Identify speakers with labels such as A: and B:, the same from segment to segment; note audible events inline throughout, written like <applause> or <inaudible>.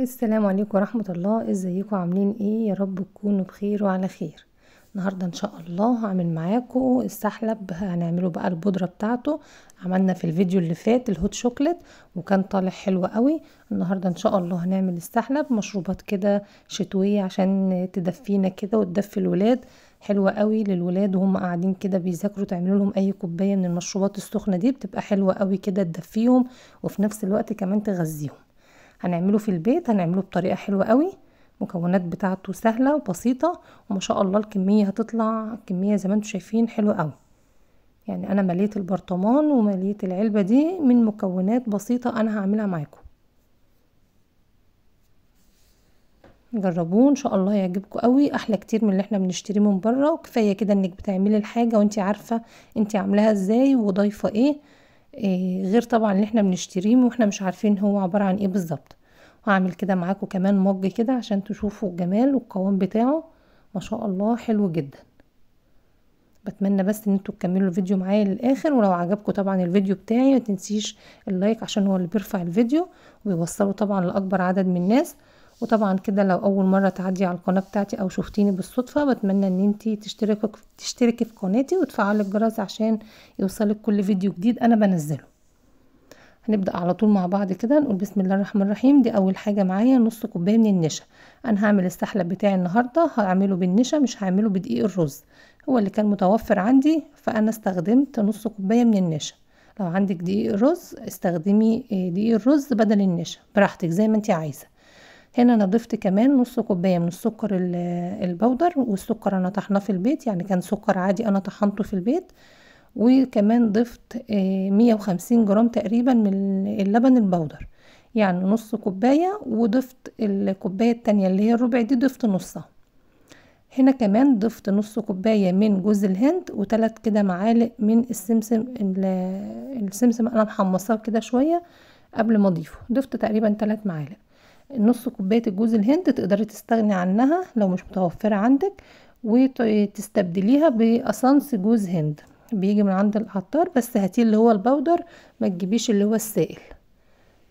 A: السلام عليكم ورحمة الله ازيكم عاملين ايه يا رب تكونوا بخير وعلى خير النهاردة ان شاء الله هعمل معاكم السحلب هنعمله بقى البودرة بتاعته عملنا في الفيديو اللي فات الهوت شوكلت وكان طالع حلو قوي النهاردة ان شاء الله هنعمل السحلب مشروبات كده شتوية عشان تدفينا كده وتدفي الولاد حلوة قوي للولاد وهم قاعدين كده بيذاكروا تعملوا لهم اي كوباية من المشروبات السخنة دي بتبقى حلوة قوي كده تدفيهم وفي نفس الوقت كمان تغذيهم هنعمله في البيت هنعمله بطريقة حلوة قوي مكونات بتاعته سهلة وبسيطة وما شاء الله الكمية هتطلع كمية زي ما انتم شايفين حلوة قوي يعني انا مليت البرطمان ومليت العلبة دي من مكونات بسيطة انا هعملها معاكم جربوه ان شاء الله يعجبكم قوي احلى كتير من اللي احنا بنشتريه من بره وكفايه كده انك بتعملي الحاجه وانت عارفه انت عاملاها ازاي وضايفه ايه آه، غير طبعا اللي احنا بنشتريه واحنا مش عارفين هو عبارة عن ايه بالظبط هعمل كده معاكم كمان مج كده عشان تشوفوا الجمال والقوام بتاعه ما شاء الله حلو جدا بتمنى بس ان انتوا تكملوا الفيديو معايا للاخر ولو عجبكم طبعا الفيديو بتاعي ما تنسيش اللايك عشان هو اللي بيرفع الفيديو وبيوصله طبعا لاكبر عدد من الناس وطبعا كده لو اول مره تعدي على القناه بتاعتي او شفتيني بالصدفه بتمنى ان انتي تشتركي تشتركي في قناتي وتفعلي الجرس عشان يوصلك كل فيديو جديد انا بنزله هنبدا على طول مع بعض كده نقول بسم الله الرحمن الرحيم دي اول حاجه معايا نص كوبايه من النشا انا هعمل السحلب بتاعي النهارده هعمله بالنشا مش هعمله بدقيق الرز هو اللي كان متوفر عندي فانا استخدمت نص كوبايه من النشا لو عندك دقيق رز استخدمي آه، دقيق الرز بدل النشا براحتك زي ما انت عايزه هنا انا ضفت كمان نص كوبايه من السكر البودر والسكر انا طحناه في البيت يعني كان سكر عادي انا طحنته في البيت وكمان ضفت آه، مية وخمسين جرام تقريبا من اللبن البودر يعني نص كوباية وضفت الكوباية التانية اللي هي الربع دي ضفت نصها هنا كمان ضفت نص كوباية من جوز الهند وثلاث كده معالق من السمسم السمسم انا محمصاه كده شوية قبل ما اضيفه ضفت تقريبا تلات معالق نص كوباية الجوز الهند تقدري تستغني عنها لو مش متوفرة عندك وتستبدليها بأسانس جوز هند بيجي من عند العطار بس هاتيه اللي هو البودر ما تجيبيش اللي هو السائل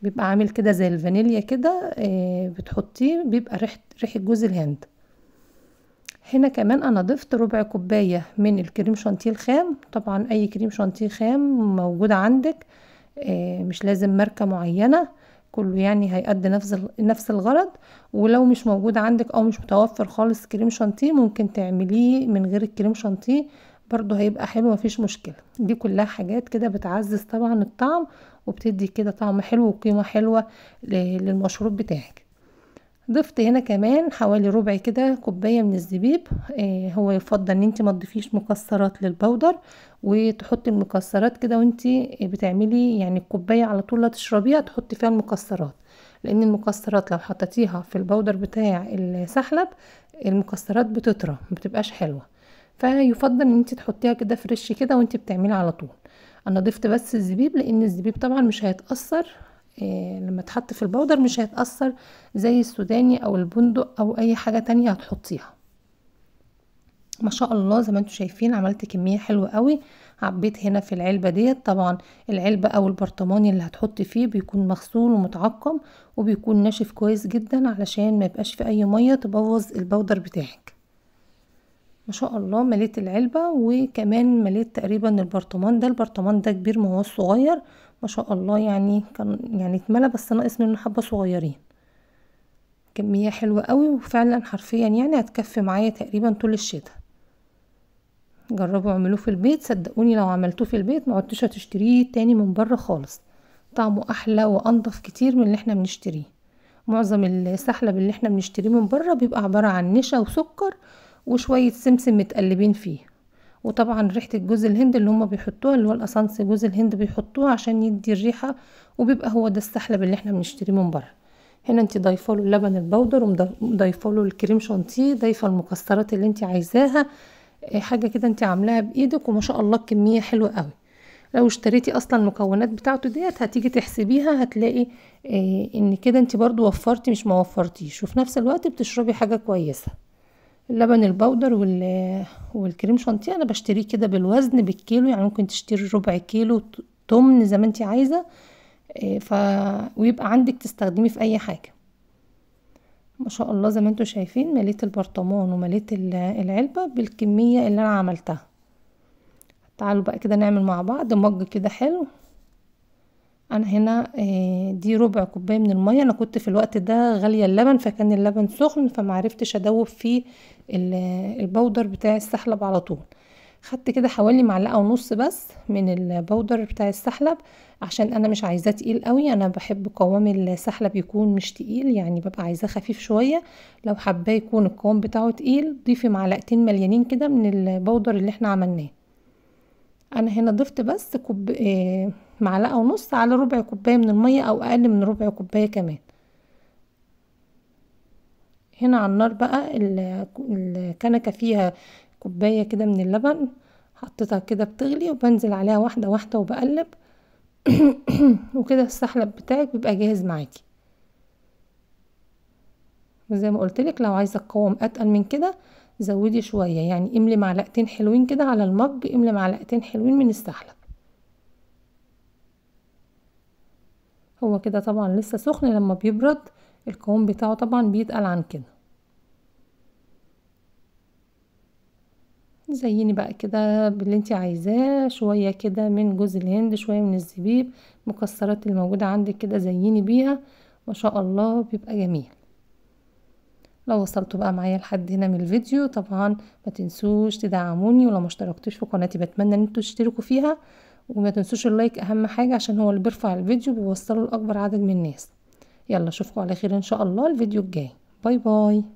A: بيبقى عامل كده زي الفانيليا كده آه، بتحطيه بيبقى ريحة ريحة جوز الهند هنا كمان انا ضفت ربع كوباية من الكريم شانتيه الخام طبعا اي كريم شانتيه خام موجود عندك آه، مش لازم ماركة معينة كله يعني هيأدي نفس نفس الغرض ولو مش موجود عندك او مش متوفر خالص كريم شانتيه ممكن تعمليه من غير الكريم شانتيه برضو هيبقى حلو مفيش مشكله دي كلها حاجات كده بتعزز طبعا الطعم وبتدي كده طعم حلو وقيمه حلوه للمشروب بتاعك ضفت هنا كمان حوالي ربع كده كوبايه من الزبيب آه هو يفضل ان انت ما تضيفيش مكسرات للبودر وتحطي المكسرات كده وانت بتعملي يعني الكوبايه على طول لا تشربيها تحطي فيها المكسرات لان المكسرات لو حطيتيها في البودر بتاع السحلب المكسرات بتطرى بتبقاش حلوه فيفضل ان انت تحطيها كده فريش كده وانت بتعملي على طول انا ضفت بس الزبيب لان الزبيب طبعا مش هيتاثر آه، لما تحط في البودر مش هيتأثر زي السوداني او البندق او اي حاجة تانية هتحطيها ما شاء الله زي ما انتم شايفين عملت كمية حلوة قوي عبيت هنا في العلبة ديت طبعا العلبة او البرطمان اللي هتحط فيه بيكون مغسول ومتعقم وبيكون ناشف كويس جدا علشان ما يبقاش في اي مية تبوظ البودر بتاعك ما شاء الله مليت العلبة وكمان مليت تقريبا البرطمان ده البرطمان ده كبير ما هو صغير ما شاء الله يعني كان يعني اتملى بس ناقص منه حبة صغيرين كمية حلوة قوي وفعلا حرفيا يعني هتكفي معايا تقريبا طول الشتاء جربوا اعملوه في البيت صدقوني لو عملتوه في البيت ما عدتوش هتشتريه تاني من بره خالص طعمه احلى وانضف كتير من اللي احنا بنشتريه معظم السحلب اللي احنا بنشتريه من بره بيبقى عبارة عن نشا وسكر وشوية سمسم متقلبين فيه وطبعا ريحة الجوز الهند اللي هما بيحطوها اللي هو الأسانس جوز الهند بيحطوها عشان يدي الريحة وبيبقى هو ده السحلب اللي احنا بنشتريه من بره هنا انت ضايفه له اللبن البودر وضايفه له الكريم شانتيه ضايفه المكسرات اللي انت عايزاها آه، حاجه كده انت عاملاها بايدك وما شاء الله الكميه حلوه قوي لو اشتريتي اصلا المكونات بتاعته ديت هتيجي تحسبيها هتلاقي آه، ان كده انت برضو وفرتي مش ما وفرتيش وفي نفس الوقت بتشربي حاجه كويسه اللبن البودر والكريم شانتيه انا بشتريه كده بالوزن بالكيلو يعني ممكن تشتري ربع كيلو تمن زي ما انت عايزه آه، ف ويبقى عندك تستخدميه في اي حاجه ما شاء الله زي ما انتم شايفين مليت البرطمان ومليت العلبه بالكميه اللي انا عملتها تعالوا بقى كده نعمل مع بعض مج كده حلو انا هنا آه، دي ربع كوبايه من الميه انا كنت في الوقت ده غاليه اللبن فكان اللبن سخن فمعرفتش ادوب فيه البودر بتاع السحلب على طول خدت كده حوالي معلقه ونص بس من البودر بتاع السحلب عشان انا مش عايزاه تقيل قوي انا بحب قوام السحلب يكون مش تقيل يعني ببقى عايزاه خفيف شويه لو حباه يكون القوام بتاعه تقيل ضيفي معلقتين مليانين كده من البودر اللي احنا عملناه انا هنا ضفت بس كوب آه، معلقة ونص على ربع كوباية من المية او اقل من ربع كوباية كمان هنا على النار بقى الكنكة فيها كوباية كده من اللبن حطيتها كده بتغلي وبنزل عليها واحدة واحدة وبقلب <coughs> وكده السحلب بتاعك بيبقى جاهز معاكي وزي ما قلتلك لو عايزة تقوم اتقل من كده زودي شوية يعني املي معلقتين حلوين كده على المج املي معلقتين حلوين من السحلب هو كده طبعا لسه سخن لما بيبرد القوام بتاعه طبعا بيتقل عن كده زيني بقى كده باللي انت عايزاه شوية كده من جوز الهند شوية من الزبيب مكسرات الموجودة عندك كده زيني بيها ما شاء الله بيبقى جميل لو وصلتوا بقى معايا لحد هنا من الفيديو طبعا ما تنسوش تدعموني ولو ما اشتركتوش في قناتي بتمنى ان انتوا تشتركوا فيها وما تنسوش اللايك اهم حاجة عشان هو اللي بيرفع الفيديو بيوصله لاكبر عدد من الناس يلا اشوفكم على خير ان شاء الله الفيديو الجاي باي باي